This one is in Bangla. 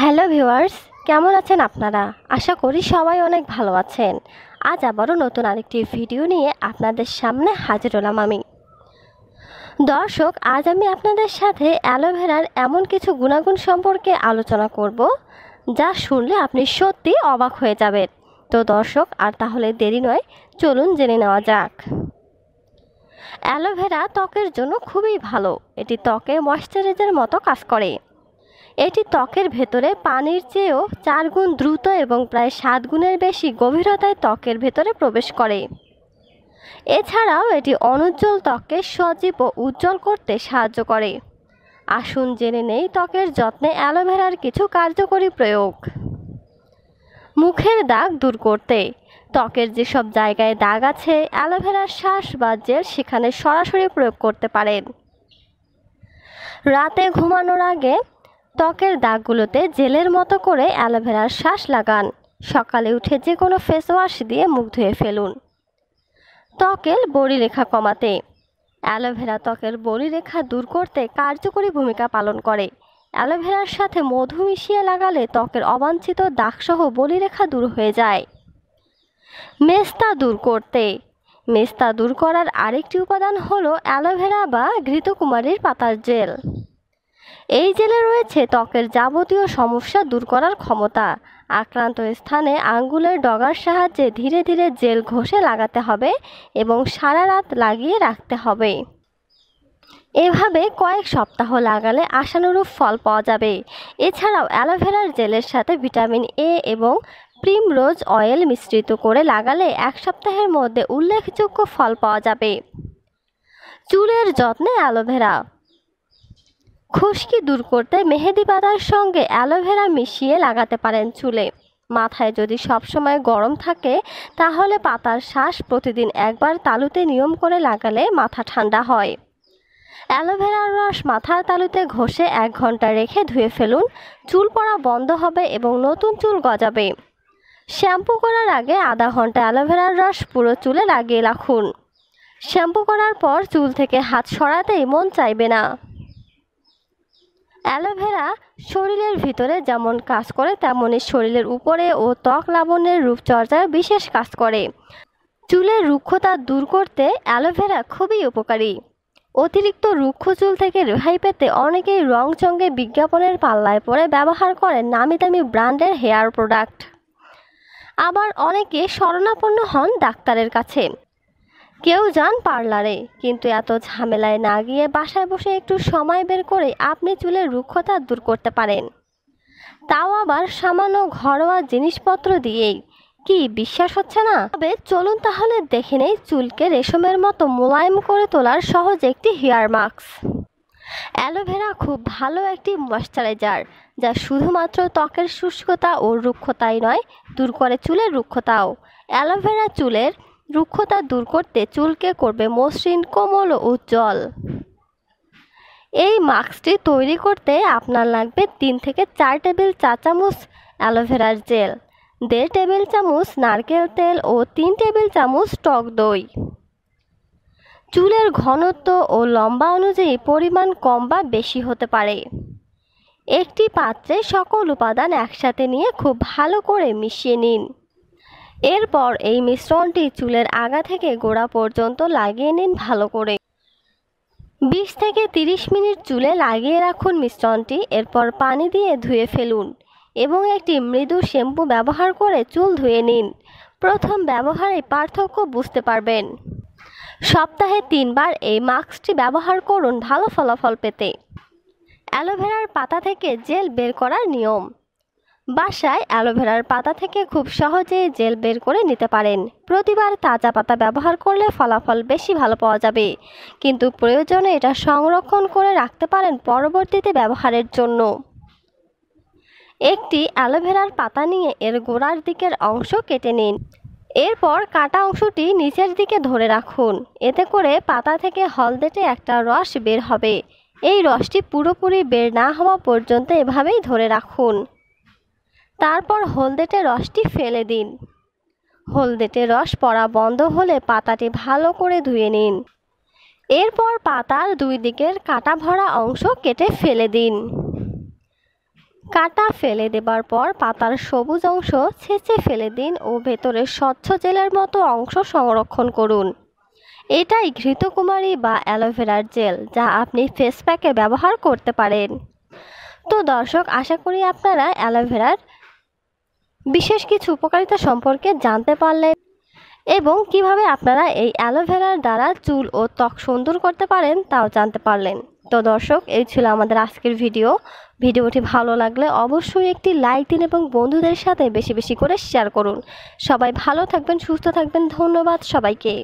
হ্যালো ভিউয়ার্স কেমন আছেন আপনারা আশা করি সবাই অনেক ভালো আছেন আজ আবারও নতুন আরেকটি ভিডিও নিয়ে আপনাদের সামনে হাজির হলাম আমি দর্শক আজ আমি আপনাদের সাথে অ্যালোভেরার এমন কিছু গুণাগুণ সম্পর্কে আলোচনা করব যা শুনলে আপনি সত্যি অবাক হয়ে যাবেন তো দর্শক আর তাহলে দেরি নয় চলুন জেনে নেওয়া যাক অ্যালোভেরা ত্বকের জন্য খুবই ভালো এটি ত্বকে ময়শ্চারাইজার মতো কাজ করে এটি ত্বকের ভেতরে পানির চেয়েও চার গুণ দ্রুত এবং প্রায় সাত গুণের বেশি গভীরতায় ত্বকের ভেতরে প্রবেশ করে এছাড়াও এটি অনুজ্জ্বল ত্বককে সজীব ও উজ্জ্বল করতে সাহায্য করে আসুন জেনে নেই ত্বকের যত্নে অ্যালোভেরার কিছু কার্যকরী প্রয়োগ মুখের দাগ দূর করতে ত্বকের যেসব জায়গায় দাগ আছে অ্যালোভেরার শ্বাস বা জেল সেখানে সরাসরি প্রয়োগ করতে পারেন রাতে ঘুমানোর আগে ত্বকের দাগগুলোতে জেলের মতো করে অ্যালোভেরার শ্বাস লাগান সকালে উঠে যে কোনো ফেস ওয়াশ দিয়ে মুখ ধুয়ে ফেলুন ত্বকের বড়ি রেখা কমাতে অ্যালোভেরা ত্বকের বড়ি রেখা দূর করতে কার্যকরী ভূমিকা পালন করে অ্যালোভেরার সাথে মধু মিশিয়ে লাগালে ত্বকের অবাঞ্ছিত দাগসহ বলি রেখা দূর হয়ে যায় মেস্তা দূর করতে মেস্তা দূর করার আরেকটি উপাদান হলো অ্যালোভেরা বা ঘৃতকুমারীর পাতার জেল এই জেলে রয়েছে ত্বকের যাবতীয় সমস্যা দূর করার ক্ষমতা আক্রান্ত স্থানে আঙ্গুলের ডগার সাহায্যে ধীরে ধীরে জেল ঘষে লাগাতে হবে এবং সারা রাত লাগিয়ে রাখতে হবে এভাবে কয়েক সপ্তাহ লাগালে আশানুরূপ ফল পাওয়া যাবে এছাড়াও অ্যালোভেরার জেলের সাথে ভিটামিন এ এবং প্রিম রোজ অয়েল মিশ্রিত করে লাগালে এক সপ্তাহের মধ্যে উল্লেখযোগ্য ফল পাওয়া যাবে চুলের যত্নে অ্যালোভেরা খুশকি দূর করতে মেহেদি পাতার সঙ্গে অ্যালোভেরা মিশিয়ে লাগাতে পারেন চুলে মাথায় যদি সবসময় গরম থাকে তাহলে পাতার শ্বাস প্রতিদিন একবার তালুতে নিয়ম করে লাগালে মাথা ঠান্ডা হয় অ্যালোভেরার রস মাথার তালুতে ঘষে এক ঘন্টা রেখে ধুয়ে ফেলুন চুল পড়া বন্ধ হবে এবং নতুন চুল গজাবে শ্যাম্পু করার আগে আধা ঘন্টা অ্যালোভেরার রস পুরো চুলে লাগিয়ে রাখুন শ্যাম্পু করার পর চুল থেকে হাত সরাতেই মন চাইবে না অ্যালোভেরা শরীরের ভিতরে যেমন কাজ করে তেমনই শরীরের উপরে ও ত্বক লাবণের রূপচর্চায় বিশেষ কাজ করে চুলের রুক্ষতা দূর করতে অ্যালোভেরা খুবই উপকারী অতিরিক্ত রুক্ষ চুল থেকে রেহাই পেতে অনেকেই রংচঙ্গে বিজ্ঞাপনের পাল্লায় পরে ব্যবহার করেন নামি দামি ব্র্যান্ডের হেয়ার প্রোডাক্ট আবার অনেকে শরণাপন্ন হন ডাক্তারের কাছে কেউ যান পার্লারে কিন্তু এত ঝামেলায় না গিয়ে বাসায় বসে একটু সময় বের করে আপনি চুলের রুক্ষতা দূর করতে পারেন তাও আবার সামান্য ঘরোয়া জিনিসপত্র দিয়েই কি বিশ্বাস হচ্ছে না তবে চলুন তাহলে দেখে নেই চুলকে রেশমের মতো মোলায়েম করে তোলার সহজ একটি হেয়ার মাস্ক অ্যালোভেরা খুব ভালো একটি ময়শ্চারাইজার যা শুধুমাত্র ত্বকের শুষ্কতা ও রুক্ষতাই নয় দূর করে চুলের রুক্ষতাও অ্যালোভেরা চুলের রুক্ষতা দূর করতে চুলকে করবে মসৃণ কোমল ও উজ্জ্বল এই মাস্কটি তৈরি করতে আপনার লাগবে তিন থেকে চার টেবিল চা চামচ অ্যালোভেরার জেল দেড় টেবিল চামচ নারকেল তেল ও তিন টেবিল চামচ টক দই চুলের ঘনত্ব ও লম্বা অনুযায়ী পরিমাণ কম বা বেশি হতে পারে একটি পাত্রে সকল উপাদান একসাথে নিয়ে খুব ভালো করে মিশিয়ে নিন এরপর এই মিশ্রণটি চুলের আগা থেকে গোড়া পর্যন্ত লাগিয়ে নিন ভালো করে বিশ থেকে 30 মিনিট চুলে লাগিয়ে রাখুন মিশ্রণটি এরপর পানি দিয়ে ধুয়ে ফেলুন এবং একটি মৃদু শ্যাম্পু ব্যবহার করে চুল ধুয়ে নিন প্রথম ব্যবহারে পার্থক্য বুঝতে পারবেন সপ্তাহে তিনবার এই মাস্কটি ব্যবহার করুন ভালো ফলাফল পেতে অ্যালোভেরার পাতা থেকে জেল বের করার নিয়ম বাসায় অ্যালোভেরার পাতা থেকে খুব সহজে জেল বের করে নিতে পারেন প্রতিবার তাজা পাতা ব্যবহার করলে ফলাফল বেশি ভালো পাওয়া যাবে কিন্তু প্রয়োজনে এটা সংরক্ষণ করে রাখতে পারেন পরবর্তীতে ব্যবহারের জন্য একটি অ্যালোভেরার পাতা নিয়ে এর গোড়ার দিকের অংশ কেটে নিন এরপর কাটা অংশটি নিচের দিকে ধরে রাখুন এতে করে পাতা থেকে হলদেটে একটা রস বের হবে এই রসটি পুরোপুরি বের না হওয়া পর্যন্ত এভাবেই ধরে রাখুন তারপর হলদেটে রসটি ফেলে দিন হলদেটে রস পড়া বন্ধ হলে পাতাটি ভালো করে ধুয়ে নিন এরপর পাতার দুই দিকের কাটা ভরা অংশ কেটে ফেলে দিন কাটা ফেলে দেবার পর পাতার সবুজ অংশ ছেঁচে ফেলে দিন ও ভেতরে স্বচ্ছ জেলের মতো অংশ সংরক্ষণ করুন এটাই ঘৃতকুমারী বা অ্যালোভেরার জেল যা আপনি ফেস প্যাকে ব্যবহার করতে পারেন তো দর্শক আশা করি আপনারা অ্যালোভেরার বিশেষ কিছু উপকারিতা সম্পর্কে জানতে পারলেন এবং কিভাবে আপনারা এই অ্যালোভেরার দ্বারা চুল ও ত্বক সুন্দর করতে পারেন তাও জানতে পারলেন তো দর্শক এই ছিল আমাদের আজকের ভিডিও ভিডিওটি ভালো লাগলে অবশ্যই একটি লাইক দিন এবং বন্ধুদের সাথে বেশি বেশি করে শেয়ার করুন সবাই ভালো থাকবেন সুস্থ থাকবেন ধন্যবাদ সবাইকে